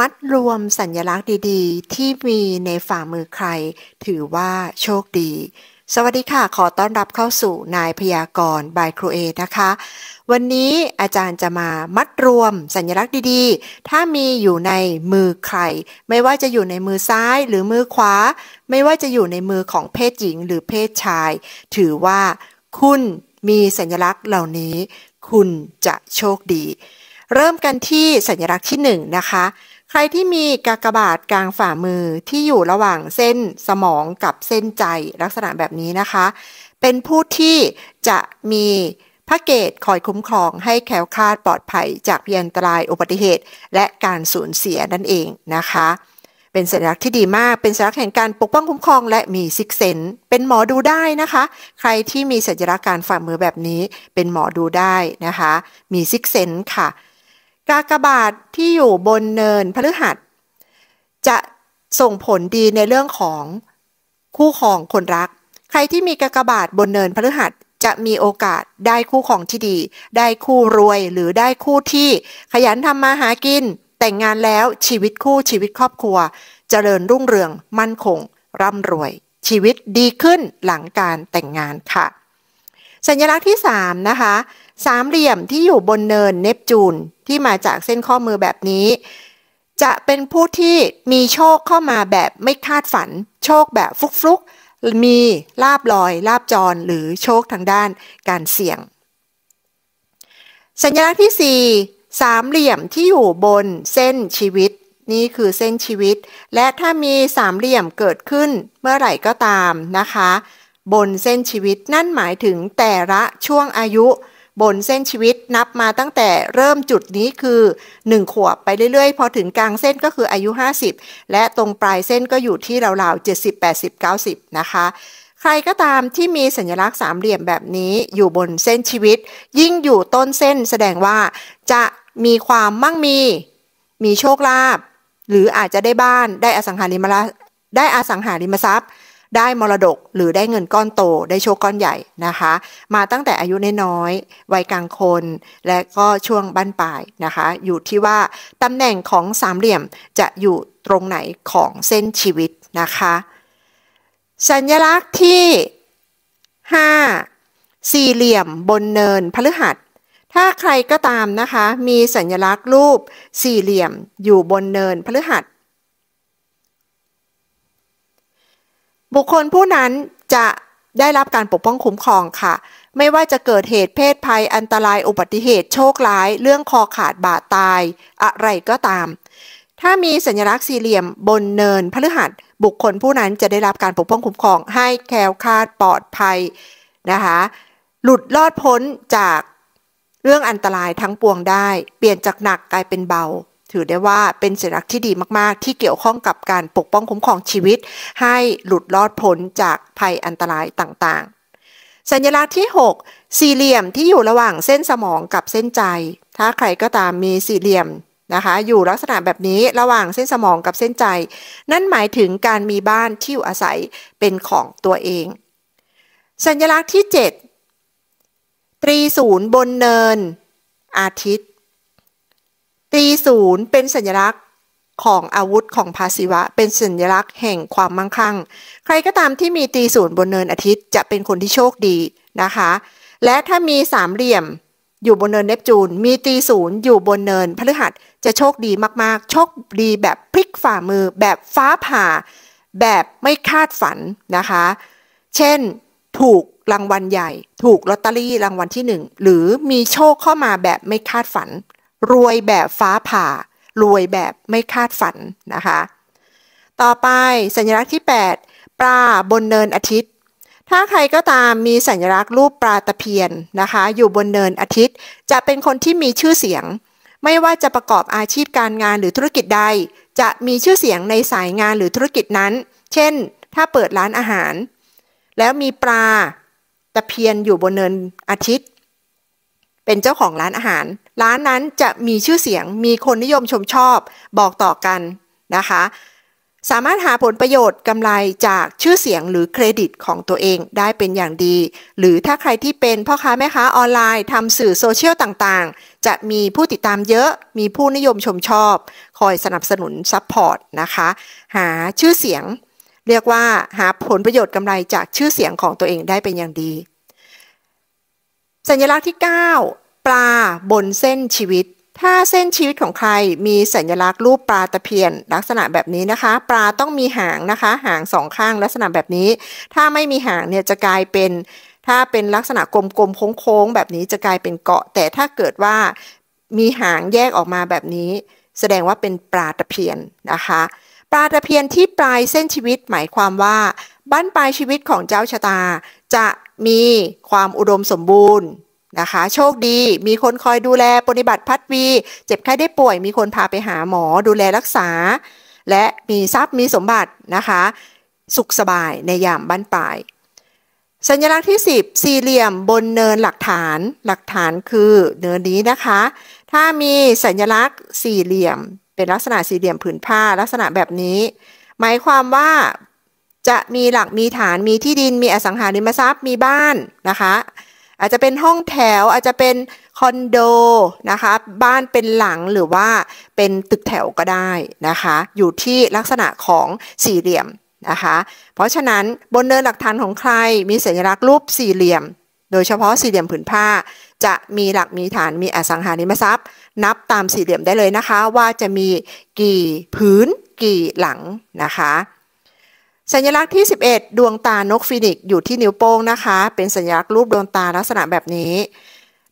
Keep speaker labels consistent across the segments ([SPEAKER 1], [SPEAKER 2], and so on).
[SPEAKER 1] มัดรวมสัญลักษณ์ดี ๆ ที่มีในฝ่ามือใคร ถือว่าโชคดี สวัสดีค่ะขอต้อนรับเข้าสู่นายพยากรบายครูเอนะคะ วันนี้อาจารย์จะมามัดรวมสัญลักษณ์ดี ๆ ถ้ามีอยู่ในมือใคร ไม่ว่าจะอยู่ในมือซ้ายหรือมือขวาไม่ว่าจะอยู่ในมือของเพศหญิง หรือเพศชาย ถือว่าคุณมีสัญลักษณ์เหล่านี้ คุณจะโชคดี เริ่มกันที่สัญลักษณ์ที่1นนะคะใครที่มีกากบาทกลางฝ่ามือที่อยู่ระหว่างเส้นสมองกับเส้นใจลักษณะแบบนี้นะคะ เป็นผู้ที่จะมีพระเกตคอยคุ้มครอง ให้แคล้วคลาดปลอดภัย จากพยันตรายอุบัติเหตุและการสูญเสียนั่นเองนะคะ เป็นสัญลักษณ์ที่ดีมากเป็นสัญลักษณ์แห่งการปกป้องคุ้มครอง และมีซิกเซนเป็นหมอดูได้นะคะ ใครที่มีสัญลักษณ์การฝ่ามือแบบนี้เป็นหมอดูได้นะคะ มีซิกเซนค่ะกากบาทที่อยู่บนเนินพฤหัส จะส่งผลดีในเรื่องของคู่ครองคนรัก ใครที่มีกากบาทบนเนินพฤหัส จะมีโอกาสได้คู่ของที่ดี ได้คู่รวยหรือได้คู่ที่ ขยันทำมาหากิน แต่งงานแล้วชีวิตคู่ชีวิตครอบครัว เจริญรุ่งเรืองมั่นคง ร่ำรวย ชีวิตดีขึ้นหลังการแต่งงานค่ะ สัญลักษณ์ที่3นะคะสามเหลี่ยมที่อยู่บนเนินเนปจูนที่มาจากเส้นข้อมือแบบนี้ จะเป็นผู้ที่มีโชคเข้ามาแบบไม่คาดฝัน โชคแบบฟุกฟุกมีลาบลอยลาบจรหรือโชคทางด้านการเสี่ยง สัญลักษณ์ที่ 4 สามเหลี่ยมที่อยู่บนเส้นชีวิตนี่คือเส้นชีวิต และถ้ามีสามเหลี่ยมเกิดขึ้นเมื่อไหร่ก็ตามนะคะ บนเส้นชีวิตนั่นหมายถึงแต่ละช่วงอายุบนเส้นชีวิตนับมาตั้งแต่เริ่มจุดนี้คือ 1 ขวบไปเรื่อยๆ พอถึงกลางเส้นก็คืออายุ 50 และตรงปลายเส้นก็อยู่ที่ราวๆ 70 80 90 นะคะ ใครก็ตามที่มีสัญลักษณ์สามเหลี่ยมแบบนี้อยู่บนเส้นชีวิต ยิ่งอยู่ต้นเส้นแสดงว่าจะมีความมั่งมีมีโชคลาภหรืออาจจะได้บ้านได้อสังหาริมรได้อสังหาริมทรัพย์ได้มรดกหรือได้เงินก้อนโตได้โชคก้อนใหญ่นะคะมาตั้งแต่อายุน้อยวัยกลางคนและก็ช่วงบ้านปลายนะคะอยู่ที่ว่า ตำแหน่งของสามเหลี่ยมจะอยู่ตรงไหนของเส้นชีวิตนะคะสัญลักษณ์ที่ 5 สี่เหลี่ยมบนเนินพฤหัส ถ้าใครก็ตามนะคะมีสัญลักษณ์รูปสี่เหลี่ยมอยู่บนเนินพฤหัสบุคคลผู้นั้นจะได้รับการปกป้องคุ้มครองค่ะไม่ว่าจะเกิดเหตุเพศภัยอันตรายอุบัติเหตุโชคร้ายเรื่องคอขาดบาดตายอะไรก็ตาม ถ้ามีสัญลักษณ์สี่เหลี่ยม บนเนินพฤหัส บุคคลผู้นั้นจะได้รับการปกป้องคุ้มครองให้แคล้วคลาดปลอดภัยนะคะหลุดรอดพ้นจากเรื่องอันตรายทั้งปวงได้ เปลี่ยนจากหนักกลายเป็นเบาถือได้ว่าเป็นสัญลักษณ์ที่ดีมากๆ ที่เกี่ยวข้องกับการปกป้องคุ้มครองชีวิต ให้หลุดรอดพ้นจากภัยอันตรายต่างๆ สัญลักษณ์ที่ 6 สี่เหลี่ยมที่อยู่ระหว่างเส้นสมองกับเส้นใจ ถ้าใครก็ตามมีสี่เหลี่ยมนะคะอยู่ลักษณะแบบนี้ระหว่างเส้นสมองกับเส้นใจ นั่นหมายถึงการมีบ้านที่อยู่อาศัยเป็นของตัวเอง สัญลักษณ์ที่7ตรีศูนย์บนเนิน อาทิตย์ตีศูนย์เป็นสัญลักษณ์ของอาวุธของภาษีวะ เป็นสัญลักษณ์แห่งความมั่งคั่ง ใครก็ตามที่มีตีศูนย์บนเนินอาทิตย์จะเป็นคนที่โชคดีนะคะและถ้ามีสามเหลี่ยมอยู่บนเนินเนปจูน มีตีศูนย์อยู่บนเนินพฤหัสจะโชคดีมากๆโชคดีแบบพลิกฝ่ามือ แบบฟ้าผ่าแบบไม่คาดฝันนะคะเช่นถูกรางวัลใหญ่ ถูกลอตเตอรี่รางวัลที่ 1 หรือมีโชคเข้ามาแบบไม่คาดฝันรวยแบบฟ้าผ่า รวยแบบไม่คาดฝันนะคะต่อไปสัญลักษณ์ที่ 8ปลาบนเนินอาทิตย์ ถ้าใครก็ตามมีสัญลักษณ์รูปปลาตะเพียนนะคะอยู่บนเนินอาทิตย์จะเป็นคนที่มีชื่อเสียง ไม่ว่าจะประกอบอาชีพการงานหรือธุรกิจใด จะมีชื่อเสียงในสายงานหรือธุรกิจนั้น เช่นถ้าเปิดร้านอาหาร แล้วมีปลาตะเพียนอยู่บนเนินอาทิตย์เป็นเจ้าของร้านอาหาร ร้านนั้นจะมีชื่อเสียงมีคนนิยมชมชอบ บอกต่อกันนะคะสามารถหาผลประโยชน์กำไรจากชื่อเสียงหรือเครดิต ของตัวเองได้เป็นอย่างดี หรือถ้าใครที่เป็นพ่อค้าแม่ค้าออนไลน์ทำสื่อโซเชียลต่างๆ จะมีผู้ติดตามเยอะมีผู้นิยมชมชอบคอยสนับสนุนซัพพอร์ตนะคะหาชื่อเสียง เรียกว่าหาผลประโยชน์กำไรจากชื่อเสียงของตัวเองได้เป็นอย่างดีสัญลักษณ์ที่ 9 ปลาบนเส้นชีวิต ถ้าเส้นชีวิตของใครมีสัญลักษณ์รูปปลาตะเพียนลักษณะแบบนี้นะคะ ปลาต้องมีหางนะคะ หางสองข้างลักษณะแบบนี้ ถ้าไม่มีหางเนี่ยจะกลายเป็น ถ้าเป็นลักษณะกลมๆโค้งๆแบบนี้จะกลายเป็นเกาะ แต่ถ้าเกิดว่ามีหางแยกออกมาแบบนี้ แสดงว่าเป็นปลาตะเพียนนะคะปลาตะเพียนที่ปลายเส้นชีวิตหมายความว่าบั้นปลายชีวิตของเจ้าชะตาจะมีความอุดมสมบูรณ์นะคะโชคดีมีคนคอยดูแลปฏิบัติพัดวี เจ็บไข้ได้ป่วยมีคนพาไปหาหมอดูแลรักษา และมีทรัพย์มีสมบัตินะคะสุขสบายในยามบ้านปลายสัญลักษณ์ที่10สี่เหลี่ยมบนเนินหลักฐานหลักฐานคือเนินนี้นะคะ ถ้ามีสัญลักษณ์สี่เหลี่ยมเป็นลักษณะสี่เหลี่ยมผืนผ้าลักษณะแบบนี้ หมายความว่าจะมีหลักมีฐานมีที่ดินมีอสังหาริมทรัพย์มีบ้านนะคะ อาจจะเป็นห้องแถวอาจจะเป็นคอนโดนะคะ บ้านเป็นหลังหรือว่าเป็นตึกแถวก็ได้นะคะ อยู่ที่ลักษณะของสี่เหลี่ยมนะคะ เพราะฉะนั้นบนเนินหลักฐานของใครมีสัญลักษณ์รูปสี่เหลี่ยม โดยเฉพาะสี่เหลี่ยมผืนผ้าจะมีหลักมีฐานมีอสังหาริมทรัพย์ นับตามสี่เหลี่ยมได้เลยนะคะ ว่าจะมีกี่ผืนกี่หลังนะคะสัญลักษณ์ที่ 11 ดวงตานกฟินิกอยู่ที่นิ้วโป้งนะคะ เป็นสัญลักษณ์รูปดวงตาลักษณะแบบนี้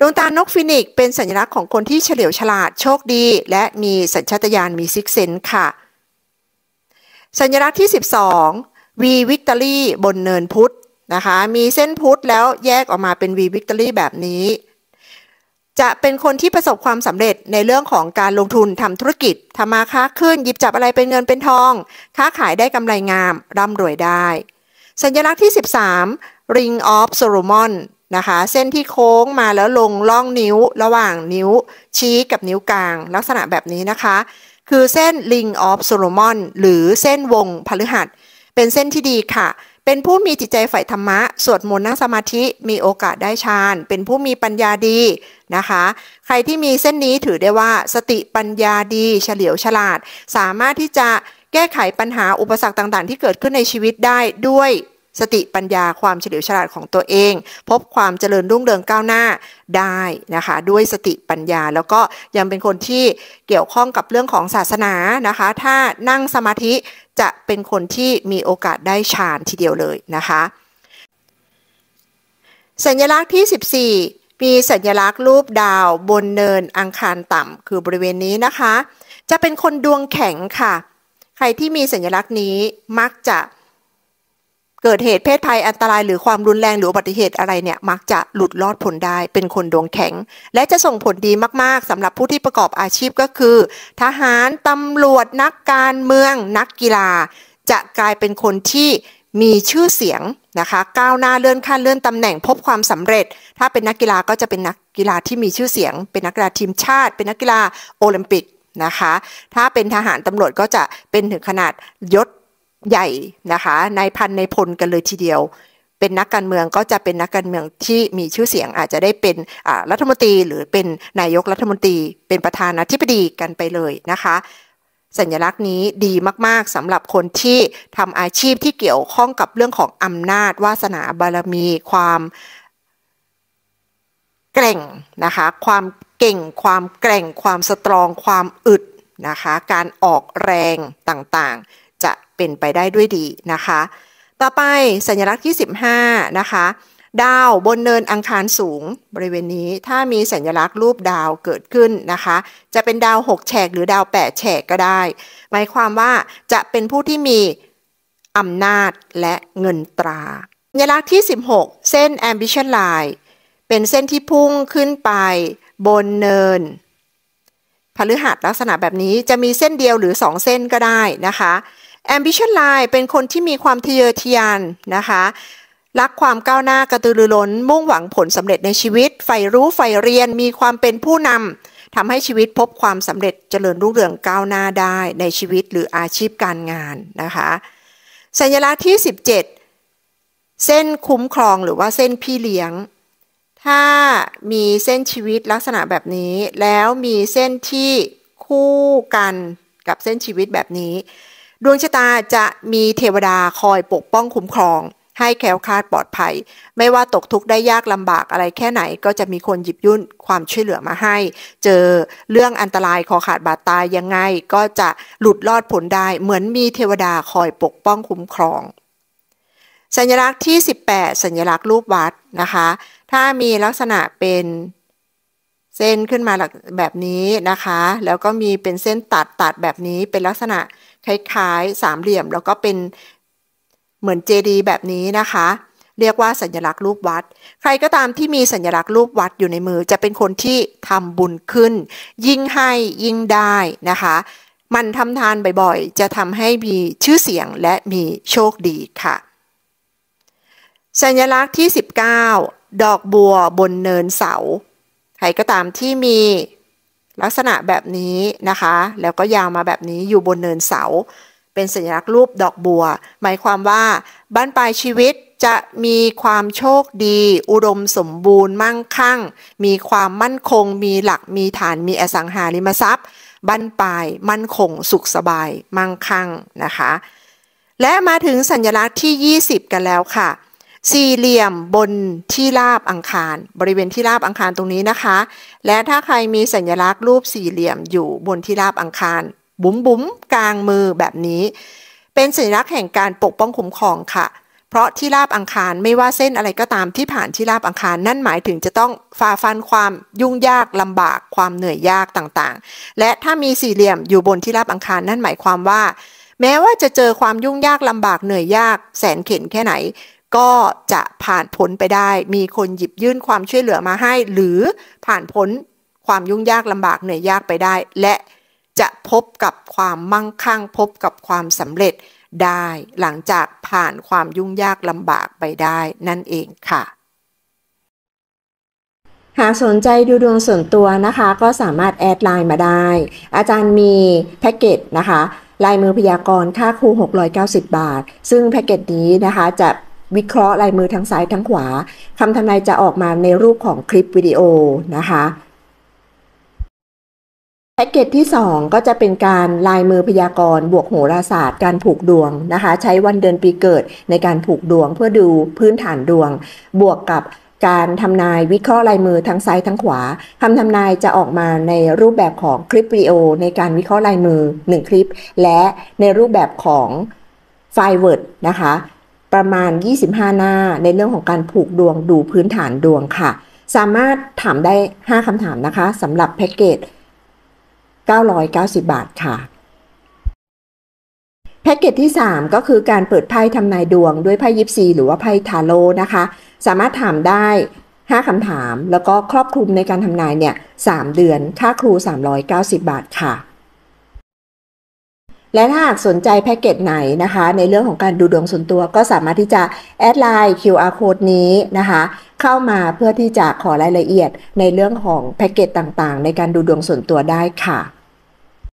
[SPEAKER 1] ดวงตานกฟินิกเป็นสัญลักษณ์ของคนที่เฉลียวฉลาดโชคดี และมีสัญชาตญาณมีซิกเซนค่ะ สัญลักษณ์ที่ 12วีวิกตอรี่บนเนินพุทธนะคะมีเส้นพุทธแล้วแยกออกมาเป็นวีวิกตอรี่แบบนี้จะเป็นคนที่ประสบความสำเร็จในเรื่องของการลงทุนทำธุรกิจทำมาค้าขึ้นหยิบจับอะไรเป็นเงินเป็นทอง ค้าขายได้กำไรงามร่ำรวยได้ สัญลักษณ์ที่ 13 Ring of Solomon นะคะ เส้นที่โค้งมาแล้วลงล่องนิ้วระหว่างนิ้วชี้กับนิ้วกลางลักษณะแบบนี้นะคะ คือเส้น Ring of Solomon หรือเส้นวงพฤหัส เป็นเส้นที่ดีค่ะเป็นผู้มีจิตใจใฝ่ธรรมะ สวดมนต์นั่งสมาธิ มีโอกาสได้ฌาน เป็นผู้มีปัญญาดีนะคะ ใครที่มีเส้นนี้ถือได้ว่า สติปัญญาดี เฉลียวฉลาด สามารถที่จะแก้ไขปัญหาอุปสรรคต่างๆ ที่เกิดขึ้นในชีวิตได้ด้วยสติปัญญาความเฉลียวฉลาดของตัวเอง พบความเจริญรุ่งเรืองก้าวหน้าได้นะคะด้วยสติปัญญา แล้วก็ยังเป็นคนที่เกี่ยวข้องกับเรื่องของศาสนานะคะ ถ้านั่งสมาธิจะเป็นคนที่มีโอกาสได้ฌานทีเดียวเลยนะคะ สัญลักษณ์ที่ 14มีสัญลักษณ์รูปดาวบนเนินอังคารต่ำคือบริเวณนี้นะคะ จะเป็นคนดวงแข็งค่ะ ใครที่มีสัญลักษณ์นี้มักจะเกิดเหตุเพศภัยอันตรายหรือความรุนแรงหรืออุบัติเหตุอะไรเนี่ยมักจะหลุดรอดผลได้เป็นคนดวงแข็ง และจะส่งผลดีมากๆสำหรับผู้ที่ประกอบอาชีพก็คือ ทหารตำรวจนักการเมืองนักกีฬา จะกลายเป็นคนที่มีชื่อเสียงนะคะก้าวหน้าเลื่อนขั้นเลื่อนตำแหน่ง พบความสำเร็จ ถ้าเป็นนักกีฬาก็จะเป็นนักกีฬาที่มีชื่อเสียง เป็นนักกีฬาทีมชาติ เป็นนักกีฬาโอลิมปิกนะคะถ้าเป็นทหารตำรวจก็จะเป็นถึงขนาดยศใหญ่นะคะนายพันในพลกันเลยทีเดียว เป็นนักการเมืองก็จะเป็นนักการเมืองที่มีชื่อเสียงอาจจะได้เป็นรัฐมนตรี หรือเป็นนายกรัฐมนตรีเป็นประธานาธิบดีกันไปเลยนะคะสัญลักษณ์นี้ดีมาก ๆสำหรับคนที่ทำอาชีพที่เกี่ยวข้องกับเรื่องของอำนาจวาสนาบารมีความเก่งนะคะความเก่ง ความแกร่ง ความสตรอง ความอึดนะคะการออกแรงต่างๆจะเป็นไปได้ด้วยดีนะคะ ต่อไปสัญลักษณ์ที่ 15 นะคะ ดาวบนเนินอังคารสูงบริเวณนี้ ถ้ามีสัญลักษณ์รูปดาวเกิดขึ้นนะคะ จะเป็นดาว 6 แฉก หรือดาว 8 แฉกก็ได้หมายความว่าจะเป็นผู้ที่มีอำนาจและเงินตรา สัญลักษณ์ที่ 16 เส้น ambition line เป็นเส้นที่พุ่งขึ้นไปบนเนิน พฤหัสลักษณะแบบนี้จะมีเส้นเดียวหรือ 2 เส้นก็ได้นะคะ Ambition Line เป็นคนที่มีความทะเยอทะยานนะคะรักความก้าวหน้า กระตือรือร้นมุ่งหวังผลสำเร็จในชีวิตใฝ่รู้ใฝ่เรียนมีความเป็นผู้นำทำให้ชีวิตพบความสำเร็จเจริญรุ่งเรืองก้าวหน้าได้ในชีวิตหรืออาชีพการงานนะคะสัญลักษณ์ที่ 17 เส้นคุ้มครองหรือว่าเส้นพี่เลี้ยง ถ้ามีเส้นชีวิตลักษณะแบบนี้ แล้วมีเส้นที่คู่กันกับเส้นชีวิตแบบนี้ดวงชะตาจะมีเทวดาคอยปกป้องคุ้มครอง ให้แคล้วคลาดปลอดภัย ไม่ว่าตกทุกข์ได้ยากลำบากอะไรแค่ไหนก็จะมีคนหยิบยุ่นความช่วยเหลือมาให้ เจอเรื่องอันตรายคอขาดบาดตายยังไง ก็จะหลุดรอดผลได้ เหมือนมีเทวดาคอยปกป้องคุ้มครอง สัญลักษณ์ที่ 18 สัญลักษณ์รูปวัดนะคะ ถ้ามีลักษณะเป็นเส้นขึ้นมาแบบนี้นะคะ แล้วก็มีเป็นเส้นตัดตัดแบบนี้เป็นลักษณะคล้ายๆสามเหลี่ยมแล้วก็เป็นเหมือนเจดีแบบนี้นะคะ เรียกว่าสัญลักษณ์รูปวัด ใครก็ตามที่มีสัญลักษณ์รูปวัดอยู่ในมือจะเป็นคนที่ทำบุญขึ้นยิ่งให้ยิ่งได้นะคะ มันทำทานบ่อยๆ จะทำให้มีชื่อเสียงและมีโชคดีค่ะ สัญลักษณ์ที่ 19 ดอกบัวบนเนินเสาใครก็ตามที่มีลักษณะแบบนี้นะคะ แล้วก็ยาวมาแบบนี้อยู่บนเนินเสา เป็นสัญลักษณ์รูปดอกบัว หมายความว่าบ้านปลายชีวิตจะมีความโชคดี อุดมสมบูรณ์มั่งคั่ง มีความมั่นคง มีหลัก มีฐาน มีอสังหาริมทรัพย์บ้านปลาย มั่นคง สุขสบาย มั่งคั่งนะคะ และมาถึงสัญลักษณ์ที่ 20 กันแล้วค่ะสี่เหลี่ยมบนที่ราบอังคารบริเวณที่ราบอังคารตรงนี้นะคะ และถ้าใครมีสัญลักษณ์รูปสี่เหลี่ยมอยู่บนที่ราบอังคาร บุ๋มบุ๋มกลางมือแบบนี้ เป็นสัญลักษณ์แห่งการปกป้องคุ้มครองค่ะ เพราะที่ราบอังคารไม่ว่าเส้นอะไรก็ตามที่ผ่านที่ราบอังคาร นั่นหมายถึงจะต้องฝ่าฟันความยุ่งยากลำบากความเหนื่อยยากต่างๆ และถ้ามีสี่เหลี่ยมอยู่บนที่ราบอังคารนั่นหมายความว่า แม้ว่าจะเจอความยุ่งยากลำบากเหนื่อยยากแสนเข็นแค่ไหนก็จะผ่านพ้นไปได้ มีคนหยิบยื่นความช่วยเหลือมาให้ หรือผ่านพ้นความยุ่งยากลำบากเหนื่อยยากไปได้ และจะพบกับความมั่งคั่งพบกับความสำเร็จได้ หลังจากผ่านความยุ่งยากลำบากไปได้นั่นเองค่ะ หากสนใจดูดวงส่วนตัวนะคะก็สามารถแอดไลน์มาได้ อาจารย์มีแพ็กเกจนะคะลายมือพยากรณ์ค่าครู690 บาท ซึ่งแพ็กเกจนี้นะคะจะวิเคราะห์ลายมือทั้งซ้ายทั้งขวาคำทำนายจะออกมาในรูปของคลิปวิดีโอนะคะแพ็กเกจที่2 ก็จะเป็นการลายมือพยากรณ์บวกโหราศาสตร์การผูกดวงนะคะ ใช้วันเดือนปีเกิดในการผูกดวง เพื่อดูพื้นฐานดวง บวกกับการทำนายวิเคราะห์ลายมือทั้งซ้ายทั้งขวาคำทำนายจะออกมาในรูปแบบของคลิปวิดีโอในการวิเคราะห์ลายมือ1คลิปและในรูปแบบของไฟล์ิร์ดนะคะประมาณ 25 หน้า ในเรื่องของการผูกดวงดูพื้นฐานดวงค่ะ สามารถถามได้ 5 คำถามนะคะ สำหรับแพ็กเกจ 990 บาทค่ะ แพ็กเกจที่ 3 ก็คือการเปิดไพ่ทำนายดวง ด้วยไพ่ยิปซีหรือว่าไพ่ทาโร่นะคะ สามารถถามได้ 5 คำถาม แล้วก็ครอบคลุมในการทำนายเนี่ย 3 เดือน ค่าครู390 บาทค่ะและถ้าหากสนใจแพ็กเกจไหนนะคะในเรื่องของการดูดวงส่วนตัวก็สามารถที่จะ แอดไลน์ QR code นี้นะคะ เข้ามาเพื่อที่จะขอรายละเอียดในเรื่องของแพ็กเกจต่าง ๆ ในการดูดวงส่วนตัวได้ค่ะ